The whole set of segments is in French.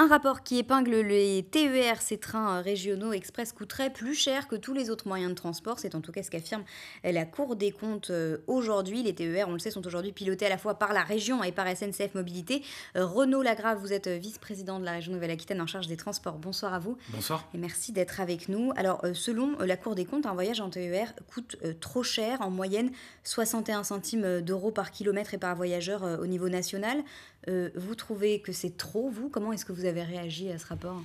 Un rapport qui épingle les TER, ces trains euh, régionaux express, coûterait plus cher que tous les autres moyens de transport. C'est en tout cas ce qu'affirme euh, la Cour des comptes euh, aujourd'hui. Les TER, on le sait, sont aujourd'hui pilotés à la fois par la région et par SNCF Mobilité. Renaud Lagrave, vous êtes vice-président de la région Nouvelle-Aquitaine en charge des transports. Bonsoir à vous. Bonsoir. Et merci d'être avec nous. Alors, selon la Cour des comptes, un voyage en TER coûte trop cher, en moyenne 61 centimes d'euros par kilomètre et par voyageur au niveau national. Vous trouvez que c'est trop, vous Comment est-ce que vous avez réagi à ce rapport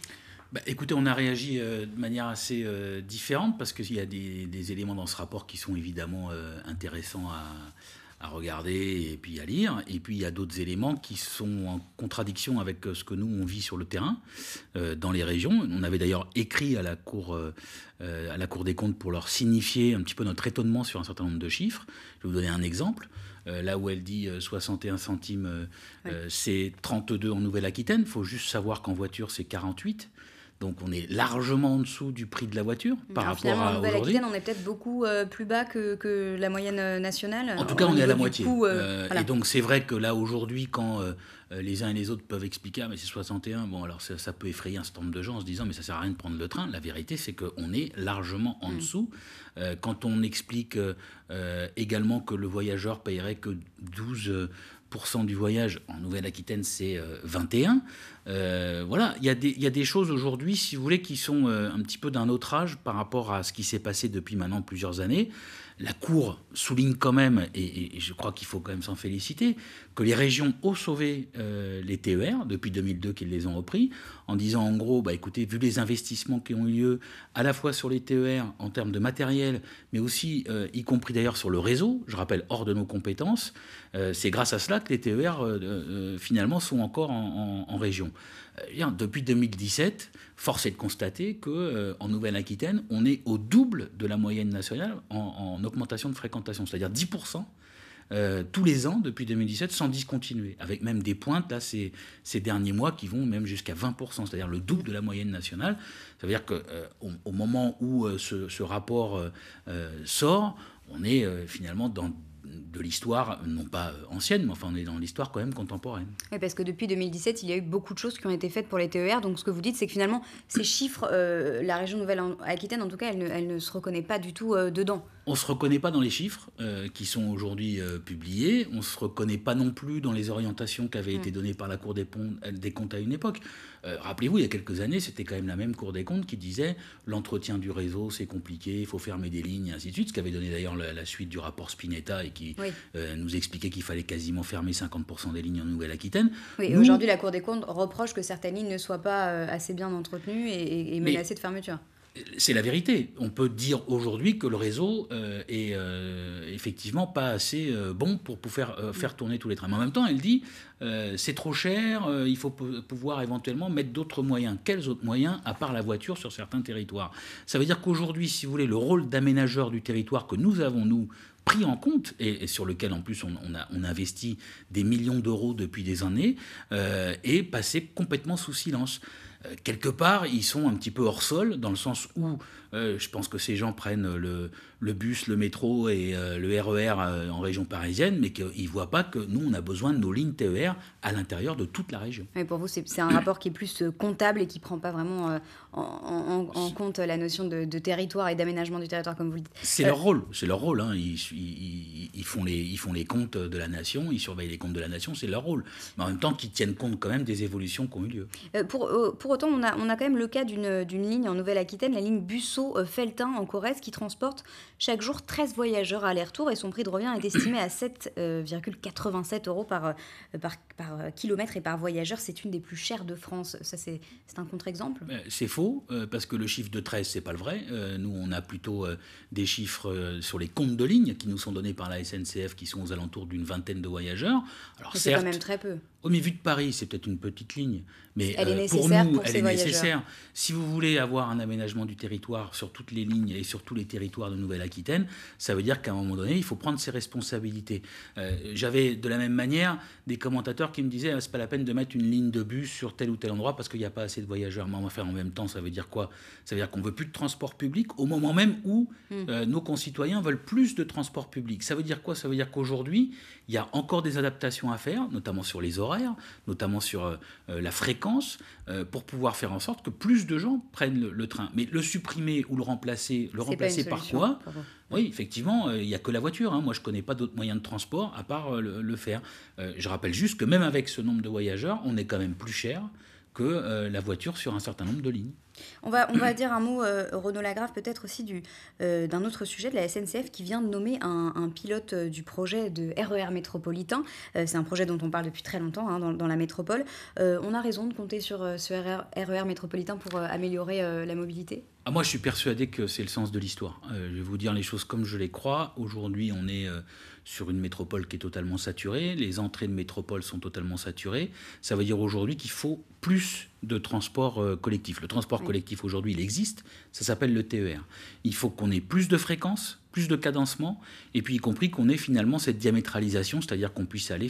bah, écoutez, on a réagi euh, de manière assez euh, différente parce qu'il y a des, éléments dans ce rapport qui sont évidemment euh, intéressants à, à regarder et puis à lire. Et puis il y a d'autres éléments qui sont en contradiction avec euh, ce que nous on vit sur le terrain, euh, dans les régions. On avait d'ailleurs écrit à la cour, euh, à la Cour des comptes pour leur signifier un petit peu notre étonnement sur un certain nombre de chiffres. Je vais vous donner un exemple. là où elle dit 61 centimes, c'est 32 en Nouvelle-Aquitaine. Il faut juste savoir qu'en voiture c'est 48. Donc on est largement en dessous du prix de la voiture par rapport à aujourd'hui. on est peut-être beaucoup euh, plus bas que, la moyenne euh, nationale. En tout cas, on est à la moitié. Euh, et donc c'est vrai que là aujourd'hui, quand les uns et les autres peuvent expliquer, ah, mais c'est 61, bon alors ça, peut effrayer un certain nombre de gens en se disant, mais ça ne sert à rien de prendre le train. La vérité, c'est qu'on est largement en mm. dessous. quand on explique également que le voyageur paierait que 12, du voyage en Nouvelle-Aquitaine, c'est 21. Euh, euh, voilà, il y a des choses aujourd'hui, si vous voulez, qui sont euh, un petit peu d'un autre âge par rapport à ce qui s'est passé depuis maintenant plusieurs années la Cour souligne quand même, et, je crois qu'il faut quand même s'en féliciter, que les régions ont sauvé euh, les TER depuis 2002 qu'ils les ont repris, en disant en gros, bah, écoutez, vu les investissements qui ont eu lieu à la fois sur les TER en termes de matériel, mais aussi, euh, y compris d'ailleurs sur le réseau, je rappelle, hors de nos compétences, euh, c'est grâce à cela que les TER finalement sont encore en région. Eh depuis 2017, force est de constater qu'en euh, Nouvelle-Aquitaine, on est au double de la moyenne nationale en, augmentation de fréquentation, c'est-à-dire 10%. Euh, tous les ans depuis 2017 sans discontinuer, avec même des pointes là, ces, ces derniers mois qui vont même jusqu'à 20%, c'est-à-dire le double de la moyenne nationale. Ça veut dire qu'au euh, au moment où ce, ce rapport sort, on est finalement dans de l'histoire, non pas euh, ancienne, mais enfin on est dans l'histoire quand même contemporaine. Oui, parce que depuis 2017, il y a eu beaucoup de choses qui ont été faites pour les TER. Donc ce que vous dites, c'est que finalement, ces chiffres, euh, la région Nouvelle-Aquitaine, en tout cas, elle ne, se reconnaît pas du tout euh, dedans. On ne se reconnaît pas dans les chiffres euh, qui sont aujourd'hui euh, publiés, on ne se reconnaît pas non plus dans les orientations qui avaient été mm. données par la Cour des, comptes euh, à une époque. Rappelez-vous, il y a quelques années, c'était quand même la même Cour des comptes qui disait l'entretien du réseau, c'est compliqué, il faut fermer des lignes, et ainsi de suite, ce qui donné d'ailleurs la, suite du rapport Spinetta et qui nous expliquait qu'il fallait quasiment fermer 50% des lignes en Nouvelle-Aquitaine. Oui, aujourd'hui, la Cour des comptes reproche que certaines lignes ne soient pas assez bien entretenues et, menacées de fermeture c'est la vérité. On peut dire aujourd'hui que le réseau euh, est euh, effectivement pas assez euh, bon pour, pouvoir faire, tourner tous les trains. Mais en même temps, elle dit c'est trop cher, il faut pouvoir éventuellement mettre d'autres moyens. Quels autres moyens, à part la voiture, sur certains territoires Ça veut dire qu'aujourd'hui, si vous voulez, le rôle d'aménageur du territoire que nous avons, nous, pris en compte et, sur lequel en plus on, a, on investit des millions d'euros depuis des années, est passé complètement sous silence. Euh, quelque part, ils sont un petit peu hors sol, dans le sens où euh, je pense que ces gens prennent le, bus, le métro et euh, le RER e en région parisienne, mais qu'ils ne voient pas que nous, on a besoin de nos lignes TER à l'intérieur de toute la région. Mais pour vous, c'est un rapport qui est plus comptable et qui ne prend pas vraiment en, compte la notion de, territoire et d'aménagement du territoire, comme vous le dites. C'est leur rôle, c'est leur rôle. Hein. Ils, font les, ils font les comptes de la nation, ils surveillent les comptes de la nation, c'est leur rôle. Mais en même temps, qu'ils tiennent compte quand même des évolutions qui ont eu lieu. pour autant, on a, on quand même le cas euh, d'une ligne en Nouvelle-Aquitaine, la ligne Busseau-Feltin en Corrèze, qui transporte chaque jour 13 voyageurs à aller-retour et son prix de revient est estimé à 7,87 euh, euros par, euh, kilomètre et par voyageur. C'est une des plus chères de France. Ça, c'est un contre-exemple C'est faux, parce que le chiffre de 13, c'est pas le vrai. Nous, on a plutôt des chiffres sur les comptes de ligne qui nous sont donnés par la SNCF, qui sont aux alentours d'une vingtaine de voyageurs. c'est quand même très peu. Oh, mais vu de Paris, c'est peut-être une petite ligne, mais Elle est pour pour elle est nécessaire. Si vous voulez avoir un aménagement du territoire sur toutes les lignes et sur tous les territoires de Nouvelle-Aquitaine, ça veut dire qu'à un moment donné, il faut prendre ses responsabilités. Euh, j'avais de la même manière des commentateurs qui me disaient ah, c'est pas la peine de mettre une ligne de bus sur tel ou tel endroit parce qu'il n'y a pas assez de voyageurs. Mais faire en même temps, ça veut dire quoi Ça veut dire qu'on veut plus de transport public au moment même où hmm. euh, nos concitoyens veulent plus de transport public. Ça veut dire quoi Ça veut dire qu'aujourd'hui, il y a encore des adaptations à faire, notamment sur les horaires, notamment sur euh, la fréquence, pour pouvoir faire en sorte que plus de gens prennent le, train. Mais le supprimer ou le remplacer, le remplacer par quoi Oui, effectivement, euh, il n'y a que la voiture. Hein. Moi, je ne connais pas d'autres moyens de transport à part euh, le, faire. Euh, je rappelle juste que même avec ce nombre de voyageurs, on est quand même plus cher que la voiture sur un certain nombre de lignes. On va, on va dire un mot, euh, Renaud Lagrave, peut-être aussi euh, d'un du, autre sujet de la SNCF qui vient de nommer un, pilote euh, du projet de RER e métropolitain. C'est un projet dont on parle depuis très longtemps hein, dans, la métropole. on a raison de compter sur ce RER e e métropolitain pour améliorer la mobilité ah, moi, je suis persuadé que c'est le sens de l'histoire. Euh, je vais vous dire les choses comme je les crois. Aujourd'hui, on est euh, sur une métropole qui est totalement saturée. Les entrées de métropole sont totalement saturées. Ça veut dire aujourd'hui qu'il faut plus de transport euh, collectif. Le transport collectif aujourd'hui, il existe. Ça s'appelle le TER. Il faut qu'on ait plus de fréquences plus de cadencement, et puis y compris qu'on ait finalement cette diamétralisation, c'est-à-dire qu'on puisse aller,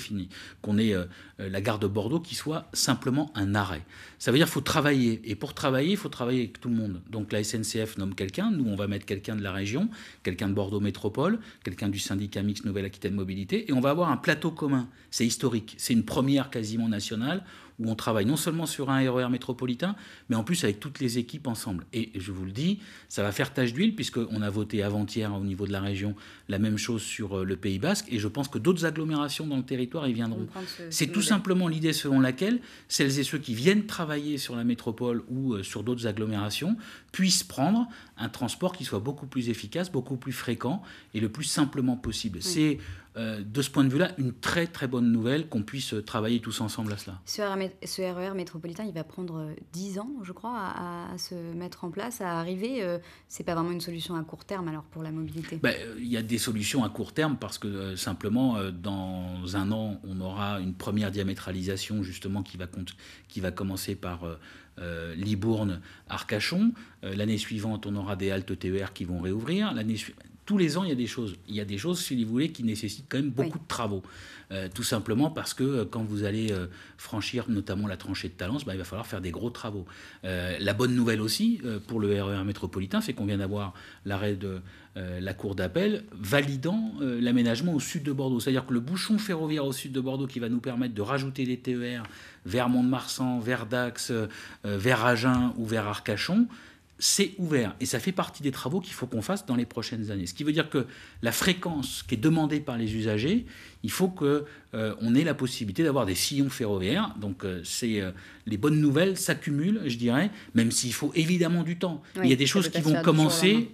qu'on ait euh, la gare de Bordeaux qui soit simplement un arrêt. Ça veut dire qu'il faut travailler, et pour travailler, il faut travailler avec tout le monde. Donc la SNCF nomme quelqu'un, nous on va mettre quelqu'un de la région, quelqu'un de Bordeaux Métropole, quelqu'un du syndicat Mix Nouvelle-Aquitaine Mobilité, et on va avoir un plateau commun. C'est historique, c'est une première quasiment nationale où on travaille non seulement sur un RER e métropolitain, mais en plus avec toutes les équipes ensemble. Et je vous le dis, ça va faire tache d'huile, puisqu'on a voté avant-hier au niveau de la région la même chose sur euh, le Pays Basque, et je pense que d'autres agglomérations dans le territoire y viendront. C'est tout simplement l'idée selon laquelle celles et ceux qui viennent travailler sur la métropole ou euh, sur d'autres agglomérations puissent prendre un transport qui soit beaucoup plus efficace, beaucoup plus fréquent et le plus simplement possible. C'est euh, de ce point de vue-là, une très très bonne nouvelle qu'on puisse euh, travailler tous ensemble à cela. Ce, RER e métropolitain, il va prendre 10 euh, ans, je crois, à, se mettre en place, à arriver. Ce c'est pas vraiment une solution à court terme alors pour la mobilité. Ben, il y a des solutions à court terme parce que simplement dans un an, on aura une première diamétralisation justement qui va, qui va commencer par Libourne, Arcachon. L'année suivante, on aura des haltes TER qui vont réouvrir. L'année suivante, tous les ans, il y a des choses. Il y a des choses, si vous voulez, qui nécessitent quand même beaucoup de travaux. Euh, tout simplement parce que euh, quand vous allez euh, franchir notamment la tranchée de Talence, bah, il va falloir faire des gros travaux. la bonne nouvelle aussi pour le RER e métropolitain, c'est qu'on vient d'avoir l'arrêt de la Cour d'appel validant l'aménagement au sud de Bordeaux. C'est-à-dire que le bouchon ferroviaire au sud de Bordeaux qui va nous permettre de rajouter les TER vers Mont-de-Marsan, vers Dax, vers Agen ou vers Arcachon, c'est ouvert. Et ça fait partie des travaux qu'il faut qu'on fasse dans les prochaines années. Ce qui veut dire que la fréquence qui est demandée par les usagers, il faut qu'on euh, ait la possibilité d'avoir des sillons ferroviaires. Donc euh, euh, les bonnes nouvelles s'accumulent, je dirais, même s'il faut évidemment du temps. il y a des choses qui vont commencer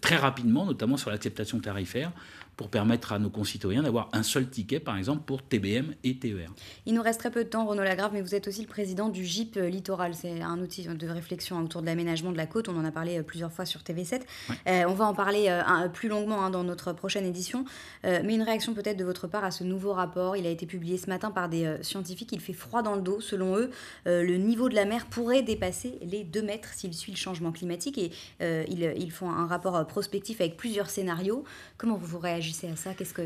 très rapidement, notamment sur l'acceptation tarifaire pour permettre à nos concitoyens d'avoir un seul ticket, par exemple, pour TBM et TER. Il nous reste très peu de temps, Renaud Lagrave, mais vous êtes aussi le président du GIP Littoral. C'est un outil de réflexion autour de l'aménagement de la côte. On en a parlé euh, plusieurs fois sur TV7. Euh, on va en parler euh, plus longuement hein, dans notre prochaine édition. mais une réaction peut-être de votre part à ce nouveau rapport. Il a été publié ce matin par des scientifiques. Il fait froid dans le dos. Selon eux, le niveau de la mer pourrait dépasser les 2 mètres s'il suit le changement climatique. Et ils, ils font un rapport prospectif avec plusieurs scénarios. Comment vous réagissez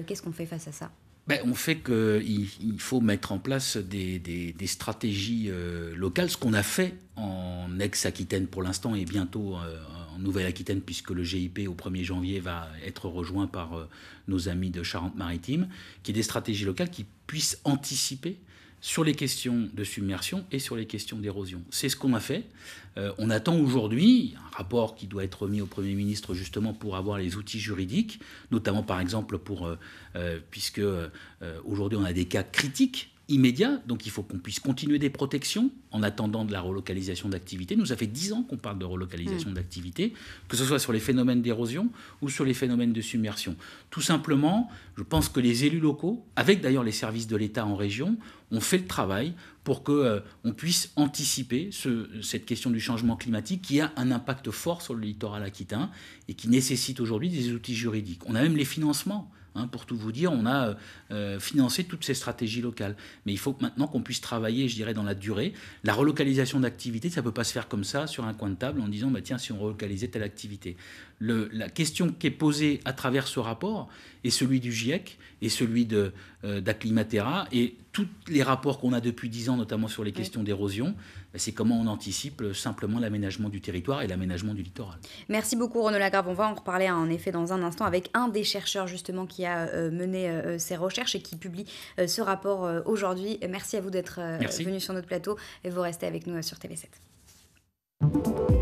Qu'est-ce qu'on fait face à ça ben, on fait qu'il faut mettre en place des, stratégies euh, locales, ce qu'on a fait en ex-Aquitaine pour l'instant et bientôt euh, en Nouvelle-Aquitaine, puisque le GIP au 1er janvier va être rejoint par euh, nos amis de Charente-Maritime, qui est des stratégies locales qui puissent anticiper sur les questions de submersion et sur les questions d'érosion. C'est ce qu'on a fait. Euh, on attend aujourd'hui un rapport qui doit être remis au Premier ministre justement pour avoir les outils juridiques, notamment par exemple pour, euh, euh, puisque aujourd'hui on a des cas critiques immédiat, donc il faut qu'on puisse continuer des protections en attendant de la relocalisation d'activités. Nous, ça fait dix ans qu'on parle de relocalisation mm. d'activités, que ce soit sur les phénomènes d'érosion ou sur les phénomènes de submersion. Tout simplement, je pense que les élus locaux, avec d'ailleurs les services de l'État en région, ont fait le travail pour qu'on euh, puisse anticiper cette question du changement climatique qui a un impact fort sur le littoral aquitain et qui nécessite aujourd'hui des outils juridiques. On a même les financements. Hein, pour tout vous dire, on a euh, financé toutes ces stratégies locales. Mais il faut maintenant qu'on puisse travailler, je dirais, dans la durée. La relocalisation d'activités, ça ne peut pas se faire comme ça, sur un coin de table, en disant, bah, tiens, si on relocalisait telle activité. la question qui est posée à travers ce rapport est celui du GIEC et celui de euh, et tous les rapports qu'on a depuis dix ans, notamment sur les questions d'érosion, bah, c'est comment on anticipe euh, simplement l'aménagement du territoire et l'aménagement du littoral. Merci beaucoup Renaud Lagrave. On va en reparler hein, en effet dans un instant avec un des chercheurs justement qui a euh, mené euh, ses recherches et qui publie ce rapport aujourd'hui. Merci à vous d'être venu sur notre plateau et vous restez avec nous sur TV7.